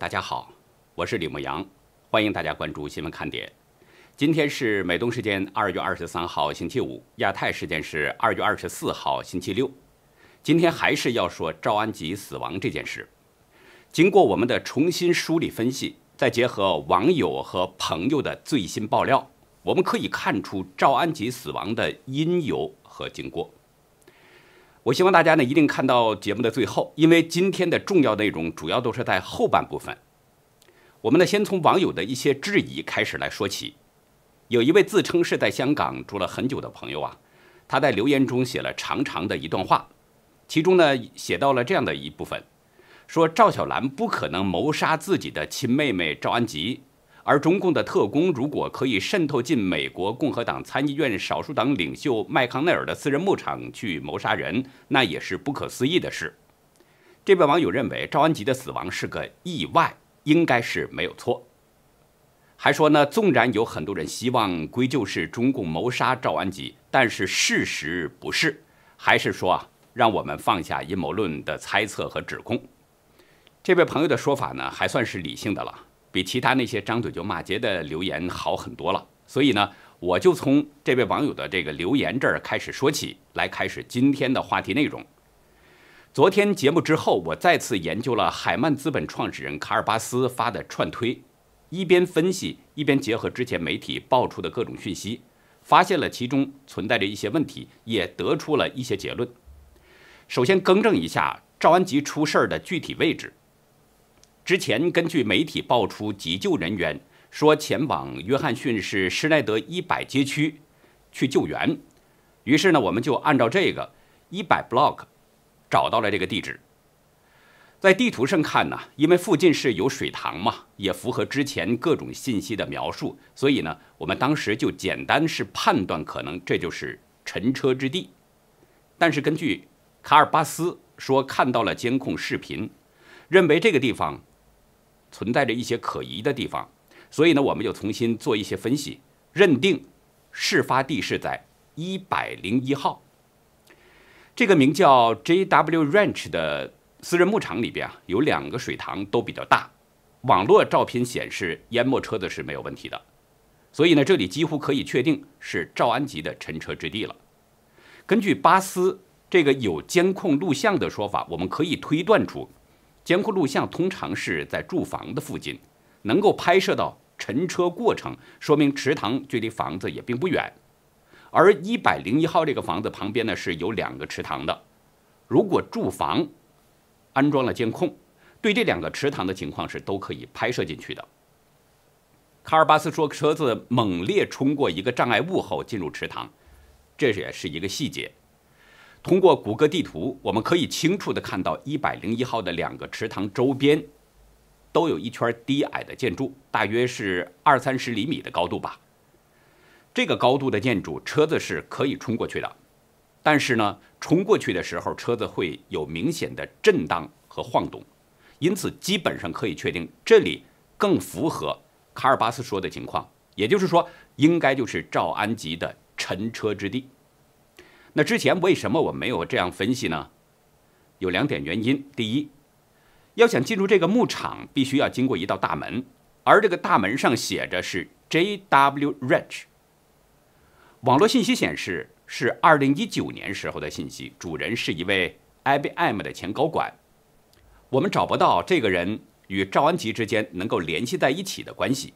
大家好，我是李牧阳，欢迎大家关注新闻看点。今天是美东时间二月二十三号星期五，亚太时间是二月二十四号星期六。今天还是要说赵安吉死亡这件事。经过我们的重新梳理分析，再结合网友和朋友的最新爆料，我们可以看出赵安吉死亡的因由和经过。我希望大家呢一定看到节目的最后，因为今天的重要内容主要都是在后半部分。我们呢先从网友的一些质疑开始来说起。有一位自称是在香港住了很久的朋友啊，他在留言中写了长长的一段话，其中呢写到了这样的一部分，说赵小兰不可能谋杀自己的亲妹妹赵安吉。而中共的特工如果可以渗透进美国共和党参议院少数党领袖麦康奈尔的私人牧场去谋杀人，那也是不可思议的事。这位网友认为赵安吉的死亡是个意外，应该是没有错。还说呢，纵然有很多人希望归咎是中共谋杀赵安吉，但是事实不是，还是说啊，让我们放下阴谋论的猜测和指控。这位朋友的说法呢，还算是理性的了。比其他那些张嘴就骂街的留言好很多了，所以呢，我就从这位网友的这个留言这儿开始说起来，开始今天的话题内容。昨天节目之后，我再次研究了海曼资本创始人卡尔巴斯发的串推，一边分析，一边结合之前媒体爆出的各种讯息，发现了其中存在着一些问题，也得出了一些结论。首先更正一下赵安吉出事儿的具体位置。之前根据媒体爆出急救人员说前往约翰逊是施耐德一百街区去救援，于是呢我们就按照这个一百 block 找到了这个地址。在地图上看呢，因为附近是有水塘嘛，也符合之前各种信息的描述，所以呢我们当时就简单是判断可能这就是沉车之地。但是根据卡尔巴斯说看到了监控视频，认为这个地方。存在着一些可疑的地方，所以呢，我们就重新做一些分析，认定事发地是在一百零一号这个名叫 JW Ranch 的私人牧场里边啊，有两个水塘都比较大，网络照片显示淹没车子是没有问题的，所以呢，这里几乎可以确定是赵安吉的沉车之地了。根据巴斯这个有监控录像的说法，我们可以推断出。监控录像通常是在住房的附近，能够拍摄到沉车过程，说明池塘距离房子也并不远。而一百零一号这个房子旁边呢是有两个池塘的，如果住房安装了监控，对这两个池塘的情况是都可以拍摄进去的。卡尔巴斯说，车子猛烈冲过一个障碍物后进入池塘，这也是一个细节。通过谷歌地图，我们可以清楚地看到一百零一号的两个池塘周边，都有一圈低矮的建筑，大约是二三十厘米的高度吧。这个高度的建筑，车子是可以冲过去的，但是呢，冲过去的时候，车子会有明显的震荡和晃动，因此基本上可以确定，这里更符合卡尔巴斯说的情况，也就是说，应该就是赵安吉的沉车之地。那之前为什么我没有这样分析呢？有两点原因：第一，要想进入这个牧场，必须要经过一道大门，而这个大门上写着是 J W Ranch。网络信息显示是二零一九年时候的信息，主人是一位 IBM 的前高管。我们找不到这个人与赵安吉之间能够联系在一起的关系。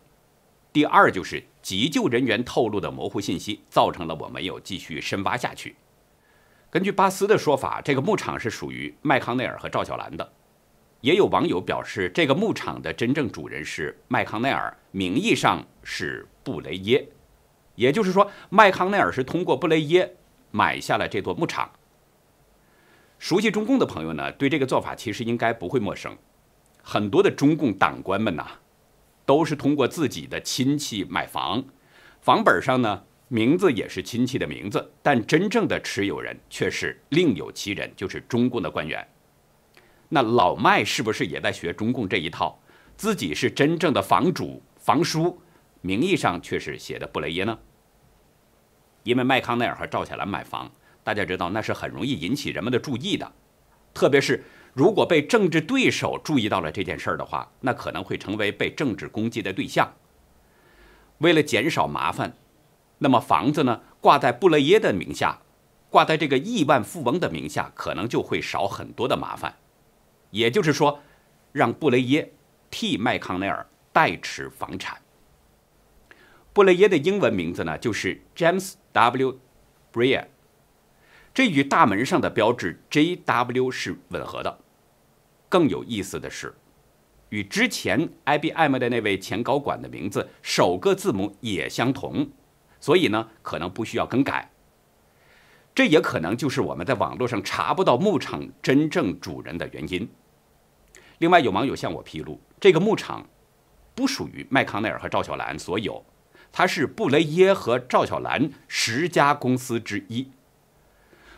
第二就是急救人员透露的模糊信息，造成了我没有继续深挖下去。根据巴斯的说法，这个牧场是属于麦康奈尔和赵小兰的。也有网友表示，这个牧场的真正主人是麦康奈尔，名义上是布雷耶。也就是说，麦康奈尔是通过布雷耶买下了这座牧场。熟悉中共的朋友呢，对这个做法其实应该不会陌生。很多的中共党官们呐，都是通过自己的亲戚买房，房本上呢。名字也是亲戚的名字，但真正的持有人却是另有其人，就是中共的官员。那老麦是不是也在学中共这一套，自己是真正的房主、房叔，名义上却是写的布雷耶呢？因为麦康奈尔和赵小兰买房，大家知道那是很容易引起人们的注意的，特别是如果被政治对手注意到了这件事儿的话，那可能会成为被政治攻击的对象。为了减少麻烦。那么房子呢，挂在布雷耶的名下，挂在这个亿万富翁的名下，可能就会少很多的麻烦。也就是说，让布雷耶替麦康奈尔代持房产。布雷耶的英文名字呢，就是 James W. Breier，这与大门上的标志 JW 是吻合的。更有意思的是，与之前 IBM 的那位前高管的名字首个字母也相同。所以呢，可能不需要更改。这也可能就是我们在网络上查不到牧场真正主人的原因。另外，有网友向我披露，这个牧场不属于麦康奈尔和赵小兰所有，它是布雷耶和赵小兰十家公司之一。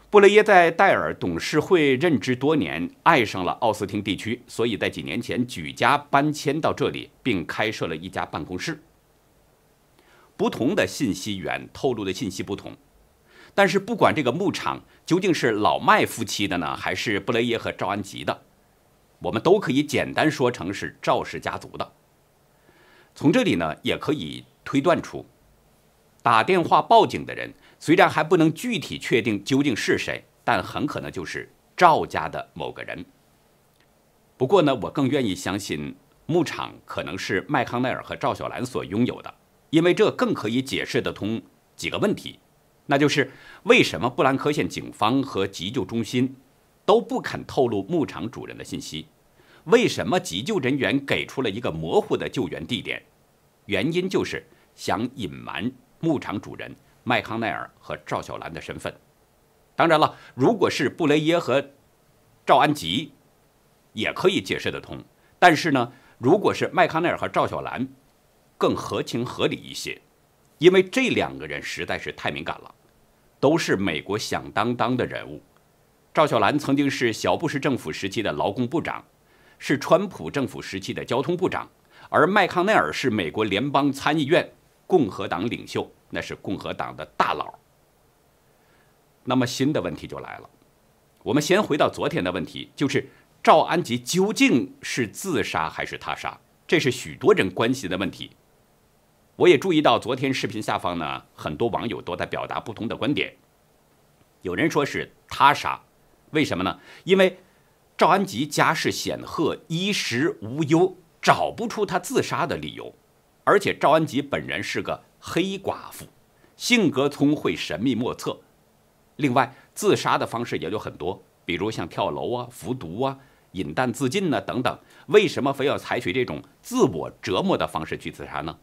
布雷耶在戴尔董事会任职多年，爱上了奥斯汀地区，所以在几年前举家搬迁到这里，并开设了一家办公室。不同的信息源透露的信息不同，但是不管这个牧场究竟是老麦夫妻的呢，还是布雷耶和赵安吉的，我们都可以简单说成是赵氏家族的。从这里呢，也可以推断出打电话报警的人虽然还不能具体确定究竟是谁，但很可能就是赵家的某个人。不过呢，我更愿意相信牧场可能是麦康奈尔和赵小兰所拥有的。因为这更可以解释得通几个问题，那就是为什么布兰科县警方和急救中心都不肯透露牧场主人的信息？为什么急救人员给出了一个模糊的救援地点？原因就是想隐瞒牧场主人麦康奈尔和赵小兰的身份。当然了，如果是布雷耶和赵安吉，也可以解释得通。但是呢，如果是麦康奈尔和赵小兰，更合情合理一些，因为这两个人实在是太敏感了，都是美国响当当的人物。赵小兰曾经是小布什政府时期的劳工部长，是川普政府时期的交通部长，而麦康奈尔是美国联邦参议院共和党领袖，那是共和党的大佬。那么新的问题就来了，我们先回到昨天的问题，就是赵安吉究竟是自杀还是他杀，这是许多人关心的问题。我也注意到，昨天视频下方呢，很多网友都在表达不同的观点。有人说是他杀，为什么呢？因为赵安吉家世显赫，衣食无忧，找不出他自杀的理由。而且赵安吉本人是个黑寡妇，性格聪慧、神秘莫测。另外，自杀的方式也有很多，比如像跳楼啊、服毒啊、饮弹自尽呢等等。为什么非要采取这种自我折磨的方式去自杀呢？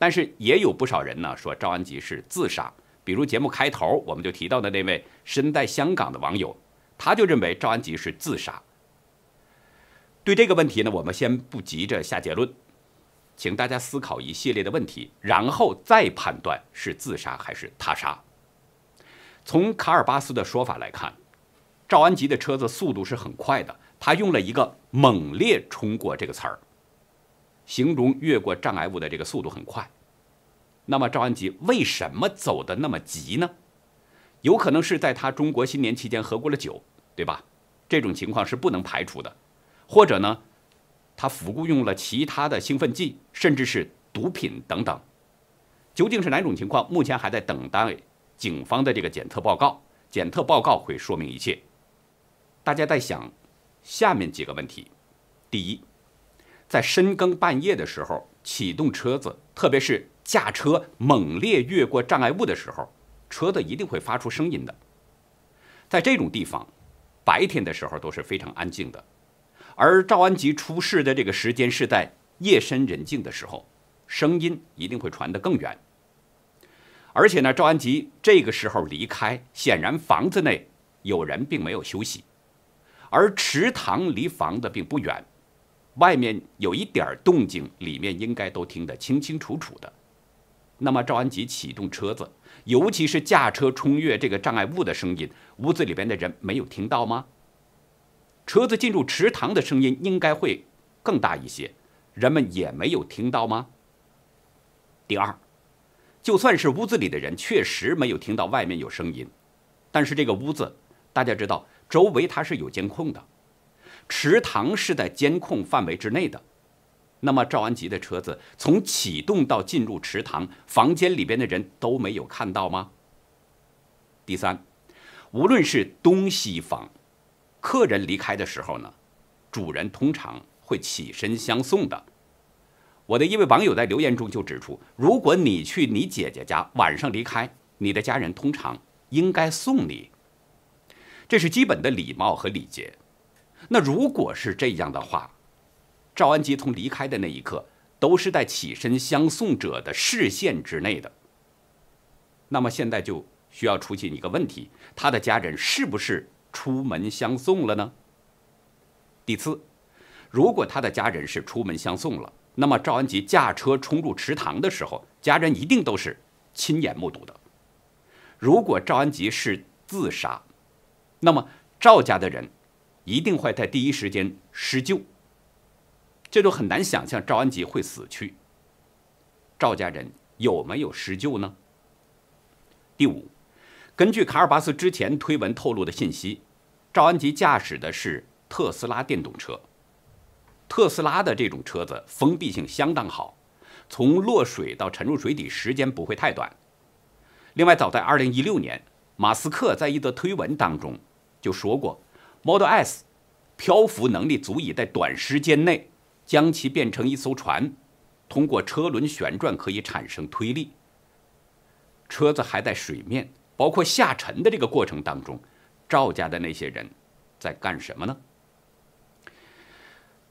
但是也有不少人呢说赵安吉是自杀，比如节目开头我们就提到的那位身在香港的网友，他就认为赵安吉是自杀。对这个问题呢，我们先不急着下结论，请大家思考一系列的问题，然后再判断是自杀还是他杀。从卡尔巴斯的说法来看，赵安吉的车子速度是很快的，他用了一个“猛烈冲过”这个词儿。形容越过障碍物的这个速度很快。那么赵安吉为什么走得那么急呢？有可能是在他中国新年期间喝过了酒，对吧？这种情况是不能排除的。或者呢，他服用了其他的兴奋剂，甚至是毒品等等。究竟是哪种情况，目前还在等待警方的这个检测报告。检测报告会说明一切。大家在想下面几个问题：第一。在深更半夜的时候启动车子，特别是驾车猛烈越过障碍物的时候，车子一定会发出声音的。在这种地方，白天的时候都是非常安静的，而赵安吉出事的这个时间是在夜深人静的时候，声音一定会传得更远。而且呢，赵安吉这个时候离开，显然房子内有人并没有休息，而池塘离房子并不远。外面有一点动静，里面应该都听得清清楚楚的。那么赵安吉启动车子，尤其是驾车冲越这个障碍物的声音，屋子里边的人没有听到吗？车子进入池塘的声音应该会更大一些，人们也没有听到吗？第二，就算是屋子里的人确实没有听到外面有声音，但是这个屋子大家知道，周围它是有监控的。池塘是在监控范围之内的，那么赵安吉的车子从启动到进入池塘，房间里边的人都没有看到吗？第三，无论是东西方，客人离开的时候呢，主人通常会起身相送的。我的一位网友在留言中就指出：如果你去你姐姐家晚上离开，你的家人通常应该送你，这是基本的礼貌和礼节。那如果是这样的话，赵安吉从离开的那一刻都是在起身相送者的视线之内的。那么现在就需要出现一个问题：他的家人是不是出门相送了呢？第四，如果他的家人是出门相送了，那么赵安吉驾车冲入池塘的时候，家人一定都是亲眼目睹的。如果赵安吉是自杀，那么赵家的人。一定会在第一时间施救，这就很难想象赵安吉会死去。赵家人有没有施救呢？第五，根据卡尔巴斯之前推文透露的信息，赵安吉驾驶的是特斯拉电动车，特斯拉的这种车子封闭性相当好，从落水到沉入水底时间不会太短。另外，早在2016年，马斯克在一则推文当中就说过。Model S，漂浮能力足以在短时间内将其变成一艘船。通过车轮旋转可以产生推力。车子还在水面，包括下沉的这个过程当中，赵家的那些人在干什么呢？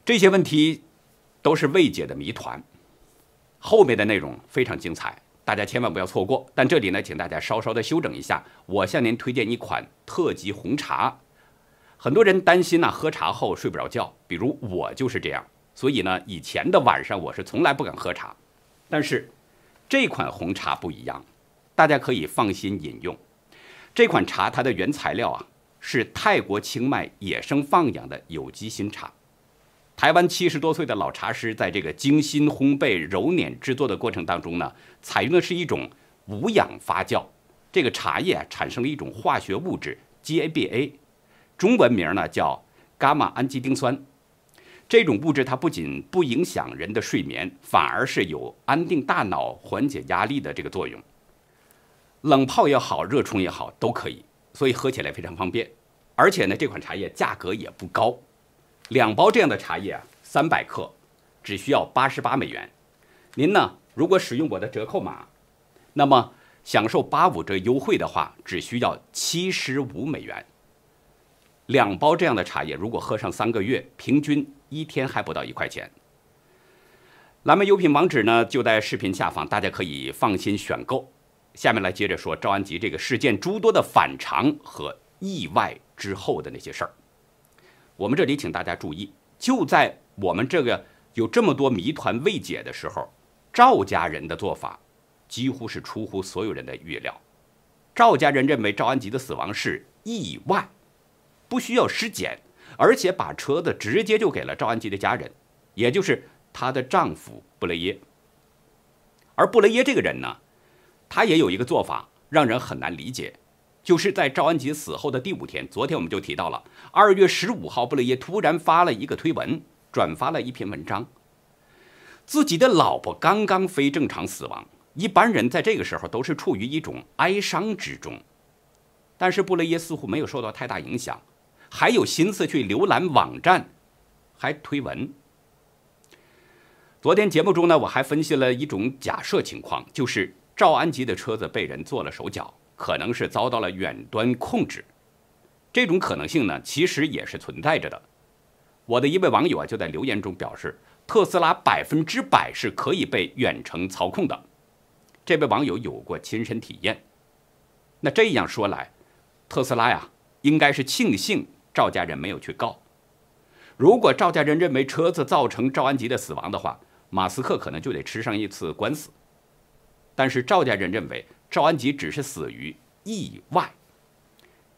这些问题都是未解的谜团。后面的内容非常精彩，大家千万不要错过。但这里呢，请大家稍稍的休整一下。我向您推荐一款特级红茶。很多人担心呢，喝茶后睡不着觉，比如我就是这样。所以呢，以前的晚上我是从来不敢喝茶。但是这款红茶不一样，大家可以放心饮用。这款茶它的原材料啊是泰国清迈野生放养的有机新茶。台湾七十多岁的老茶师在这个精心烘焙、揉捻制作的过程当中呢，采用的是一种无氧发酵，这个茶叶产生了一种化学物质 GABA。中文名呢叫伽马氨基丁酸，这种物质它不仅不影响人的睡眠，反而是有安定大脑、缓解压力的这个作用。冷泡也好，热冲也好，都可以，所以喝起来非常方便。而且呢，这款茶叶价格也不高，两包这样的茶叶啊，三百克只需要八十八美元。您呢，如果使用我的折扣码，那么享受八五折优惠的话，只需要七十五美元。两包这样的茶叶，如果喝上三个月，平均一天还不到一块钱。蓝莓优品网址呢就在视频下方，大家可以放心选购。下面来接着说赵安吉这个事件诸多的反常和意外之后的那些事儿。我们这里请大家注意，就在我们这个有这么多谜团未解的时候，赵家人的做法几乎是出乎所有人的预料。赵家人认为赵安吉的死亡是意外。不需要尸检，而且把车子直接就给了赵安吉的家人，也就是她的丈夫布雷耶。而布雷耶这个人呢，他也有一个做法让人很难理解，就是在赵安吉死后的第五天，昨天我们就提到了二月十五号，布雷耶突然发了一个推文，转发了一篇文章，自己的老婆刚刚非正常死亡。一般人在这个时候都是处于一种哀伤之中，但是布雷耶似乎没有受到太大影响。还有心思去浏览网站，还推文。昨天节目中呢，我还分析了一种假设情况，就是赵安吉的车子被人做了手脚，可能是遭到了远端控制。这种可能性呢，其实也是存在着的。我的一位网友啊，就在留言中表示，特斯拉百分之百是可以被远程操控的。这位网友有过亲身体验。那这样说来，特斯拉呀，应该是庆幸。赵家人没有去告。如果赵家人认为车子造成赵安吉的死亡的话，马斯克可能就得吃上一次官司。但是赵家人认为赵安吉只是死于意外，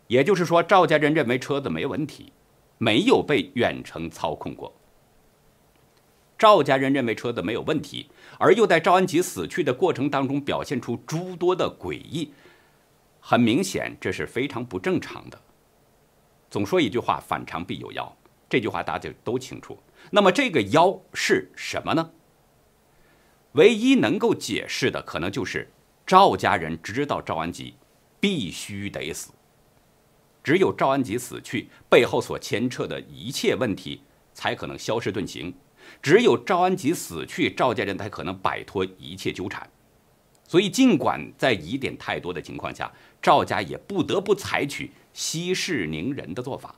也就是说赵家人认为车子没问题，没有被远程操控过。赵家人认为车子没有问题，而又在赵安吉死去的过程当中表现出诸多的诡异，很明显这是非常不正常的。总说一句话，反常必有妖。这句话大家就都清楚。那么，这个妖是什么呢？唯一能够解释的可能就是赵家人知道赵安吉必须得死，只有赵安吉死去，背后所牵扯的一切问题才可能消失遁形；只有赵安吉死去，赵家人才可能摆脱一切纠缠。所以，尽管在疑点太多的情况下，赵家也不得不采取。息事宁人的做法，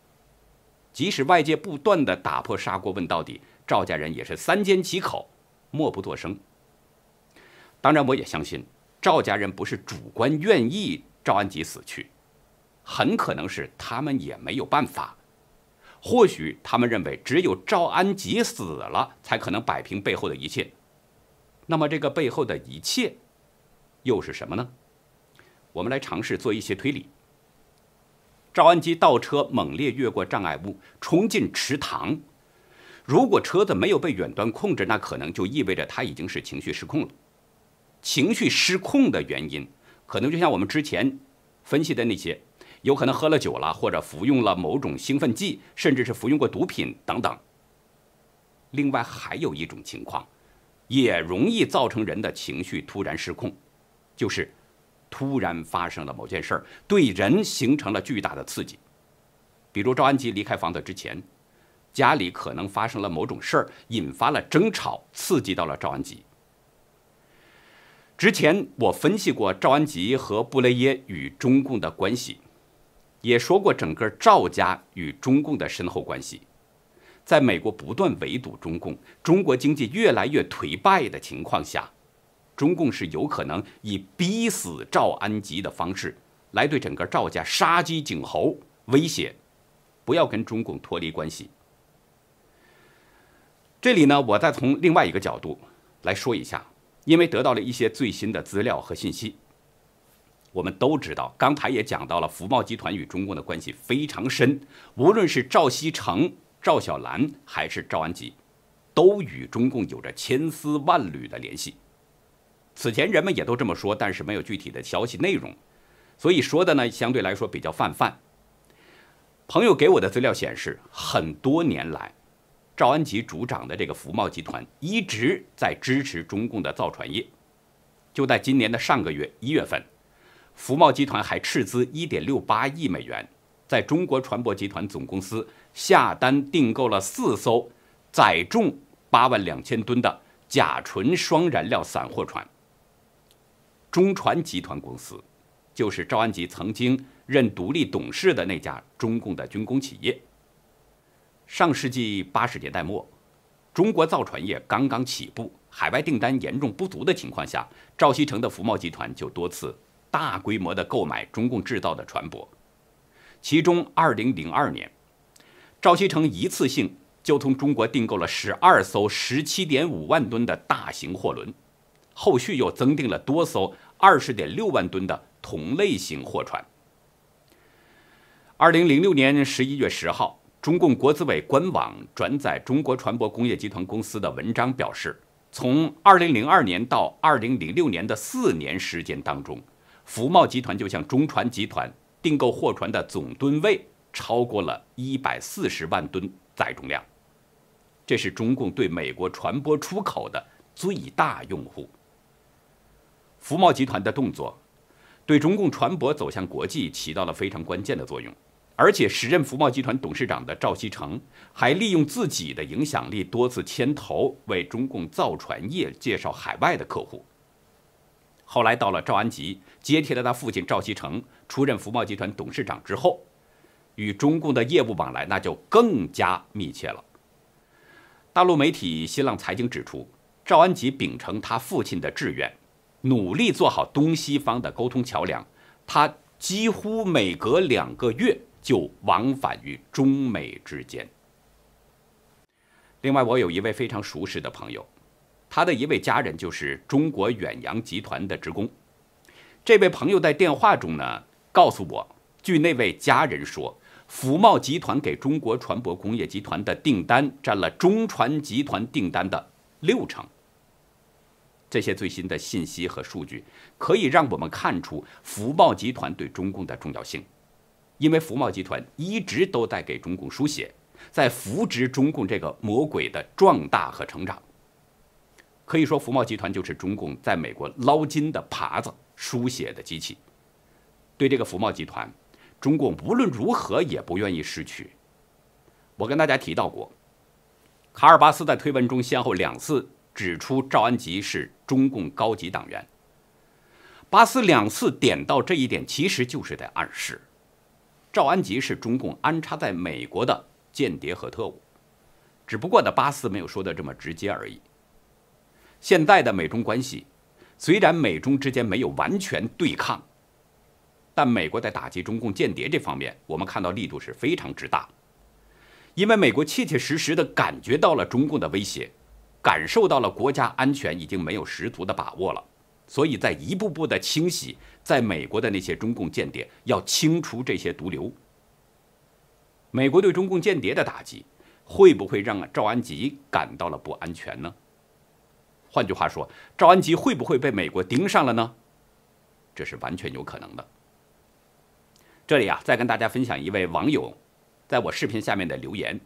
即使外界不断的打破砂锅问到底，赵家人也是三缄其口，默不作声。当然，我也相信赵家人不是主观愿意赵安吉死去，很可能是他们也没有办法。或许他们认为只有赵安吉死了，才可能摆平背后的一切。那么，这个背后的一切又是什么呢？我们来尝试做一些推理。赵安基倒车，猛烈越过障碍物，冲进池塘。如果车子没有被远端控制，那可能就意味着他已经是情绪失控了。情绪失控的原因，可能就像我们之前分析的那些，有可能喝了酒了，或者服用了某种兴奋剂，甚至是服用过毒品等等。另外，还有一种情况，也容易造成人的情绪突然失控，就是。突然发生了某件事儿，对人形成了巨大的刺激。比如赵安吉离开房子之前，家里可能发生了某种事儿，引发了争吵，刺激到了赵安吉。之前我分析过赵安吉和布雷耶与中共的关系，也说过整个赵家与中共的深厚关系。在美国不断围堵中共、中国经济越来越颓败的情况下。中共是有可能以逼死赵安吉的方式，来对整个赵家杀鸡儆猴，威胁不要跟中共脱离关系。这里呢，我再从另外一个角度来说一下，因为得到了一些最新的资料和信息。我们都知道，刚才也讲到了福茂集团与中共的关系非常深，无论是赵西成、赵小兰还是赵安吉，都与中共有着千丝万缕的联系。此前人们也都这么说，但是没有具体的消息内容，所以说的呢相对来说比较泛泛。朋友给我的资料显示，很多年来，赵安吉主掌的这个福茂集团一直在支持中共的造船业。就在今年的上个月一月份，福茂集团还斥资1.68亿美元，在中国船舶集团总公司下单订购了四艘载重8万两千吨的甲醇双燃料散货船。中船集团公司，就是赵安吉曾经任独立董事的那家中共的军工企业。上世纪八十年代末，中国造船业刚刚起步，海外订单严重不足的情况下，赵锡成的福茂集团就多次大规模地购买中共制造的船舶。其中，二零零二年，赵锡成一次性就从中国订购了十二艘十七点五万吨的大型货轮。后续又增订了多艘二十点六万吨的同类型货船。二零零六年十一月十号，中共国资委官网转载中国船舶工业集团公司的文章表示，从二零零二年到二零零六年的四年时间当中，福茂集团就向中船集团订购货船的总吨位超过了一百四十万吨载重量，这是中共对美国船舶出口的最大用户。福茂集团的动作，对中共船舶走向国际起到了非常关键的作用。而且，时任福茂集团董事长的赵锡成还利用自己的影响力，多次牵头为中共造船业介绍海外的客户。后来，到了赵安吉接替了他父亲赵锡成出任福茂集团董事长之后，与中共的业务往来那就更加密切了。大陆媒体新浪财经指出，赵安吉秉承他父亲的志愿。努力做好东西方的沟通桥梁，他几乎每隔两个月就往返于中美之间。另外，我有一位非常熟识的朋友，他的一位家人就是中国远洋集团的职工。这位朋友在电话中呢告诉我，据那位家人说，福茂集团给中国船舶工业集团的订单占了中船集团订单的六成。这些最新的信息和数据可以让我们看出福茂集团对中共的重要性，因为福茂集团一直都在给中共输血，在扶植中共这个魔鬼的壮大和成长。可以说，福茂集团就是中共在美国捞金的耙子，输血的机器。对这个福茂集团，中共无论如何也不愿意失去。我跟大家提到过，卡尔巴斯在推文中先后两次指出赵安吉是。中共高级党员，巴斯两次点到这一点，其实就是在暗示，赵安吉是中共安插在美国的间谍和特务，只不过呢，巴斯没有说的这么直接而已。现在的美中关系，虽然美中之间没有完全对抗，但美国在打击中共间谍这方面，我们看到力度是非常之大，因为美国切切实实的感觉到了中共的威胁。感受到了国家安全已经没有十足的把握了，所以在一步步的清洗在美国的那些中共间谍，要清除这些毒瘤。美国对中共间谍的打击会不会让赵安吉感到了不安全呢？换句话说，赵安吉会不会被美国盯上了呢？这是完全有可能的。这里啊，再跟大家分享一位网友在我视频下面的留言。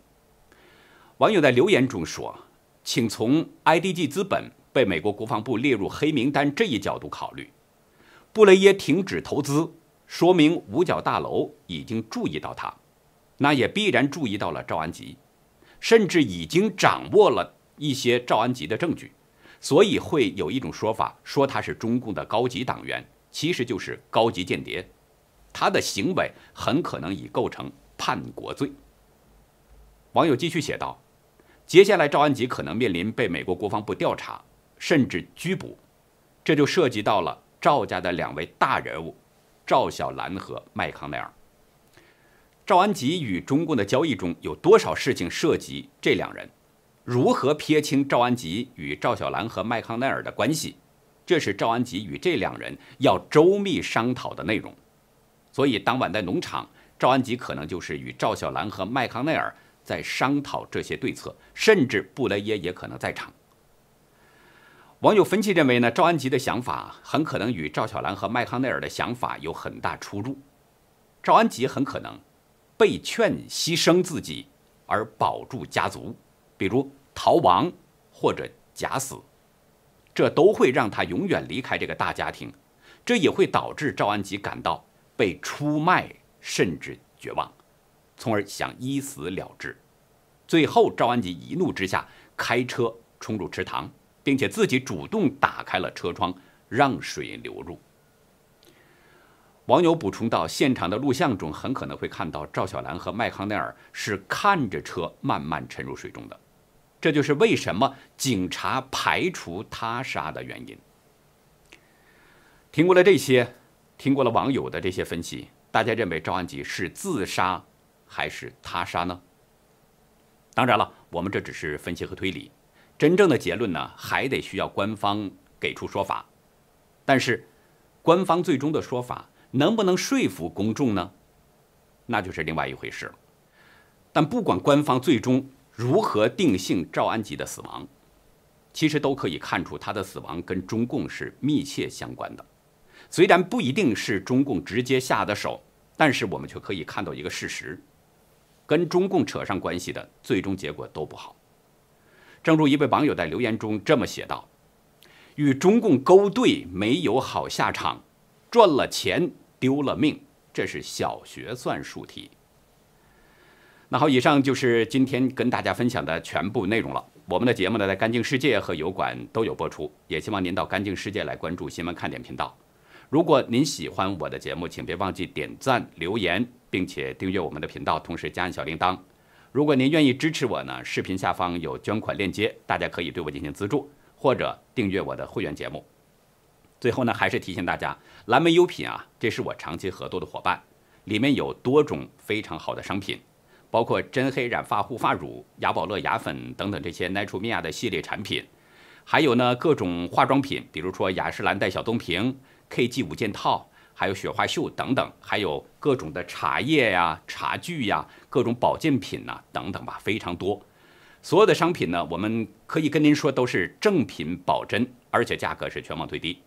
网友在留言中说。请从 IDG 资本被美国国防部列入黑名单这一角度考虑，布雷耶停止投资，说明五角大楼已经注意到他，那也必然注意到了赵安吉，甚至已经掌握了一些赵安吉的证据，所以会有一种说法说他是中共的高级党员，其实就是高级间谍，他的行为很可能已构成叛国罪。网友继续写道。接下来，赵安吉可能面临被美国国防部调查，甚至拘捕，这就涉及到了赵家的两位大人物——赵小兰和麦康奈尔。赵安吉与中共的交易中有多少事情涉及这两人？如何撇清赵安吉与赵小兰和麦康奈尔的关系？这是赵安吉与这两人要周密商讨的内容。所以当晚在农场，赵安吉可能就是与赵小兰和麦康奈尔。在商讨这些对策，甚至布雷耶也可能在场。网友分析认为呢，赵安吉的想法很可能与赵小兰和麦康奈尔的想法有很大出入。赵安吉很可能被劝牺牲自己而保住家族，比如逃亡或者假死，这都会让他永远离开这个大家庭，这也会导致赵安吉感到被出卖，甚至绝望。从而想一死了之，最后赵安吉一怒之下开车冲入池塘，并且自己主动打开了车窗，让水流入。网友补充到：现场的录像中很可能会看到赵小兰和麦康奈尔是看着车慢慢沉入水中的，这就是为什么警察排除他杀的原因。听过了这些，听过了网友的这些分析，大家认为赵安吉是自杀。还是他杀呢？当然了，我们这只是分析和推理，真正的结论呢，还得需要官方给出说法。但是，官方最终的说法能不能说服公众呢？那就是另外一回事了。但不管官方最终如何定性赵安吉的死亡，其实都可以看出他的死亡跟中共是密切相关的。虽然不一定是中共直接下的手，但是我们却可以看到一个事实。跟中共扯上关系的最终结果都不好，正如一位网友在留言中这么写道：“与中共勾兑没有好下场，赚了钱丢了命，这是小学算术题。”那好，以上就是今天跟大家分享的全部内容了。我们的节目呢，在《干净世界》和油管都有播出，也希望您到《干净世界》来关注新闻看点频道。如果您喜欢我的节目，请别忘记点赞、留言。并且订阅我们的频道，同时加小铃铛。如果您愿意支持我呢，视频下方有捐款链接，大家可以对我进行资助，或者订阅我的会员节目。最后呢，还是提醒大家，蓝莓优品啊，这是我长期合作的伙伴，里面有多种非常好的商品，包括真黑染发护发乳、雅宝乐牙粉等等这些 n a t u r e m i y a 的系列产品，还有呢各种化妆品，比如说雅诗兰黛小棕瓶、KG 五件套。还有雪花秀等等，还有各种的茶叶呀、茶具呀、各种保健品呐等等吧，非常多。所有的商品呢，我们可以跟您说都是正品保真，而且价格是全网最低。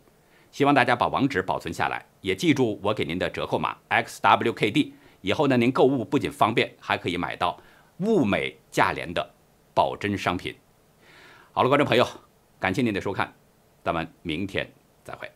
希望大家把网址保存下来，也记住我给您的折扣码 XWKD。以后呢，您购物不仅方便，还可以买到物美价廉的保真商品。好了，观众朋友，感谢您的收看，咱们明天再会。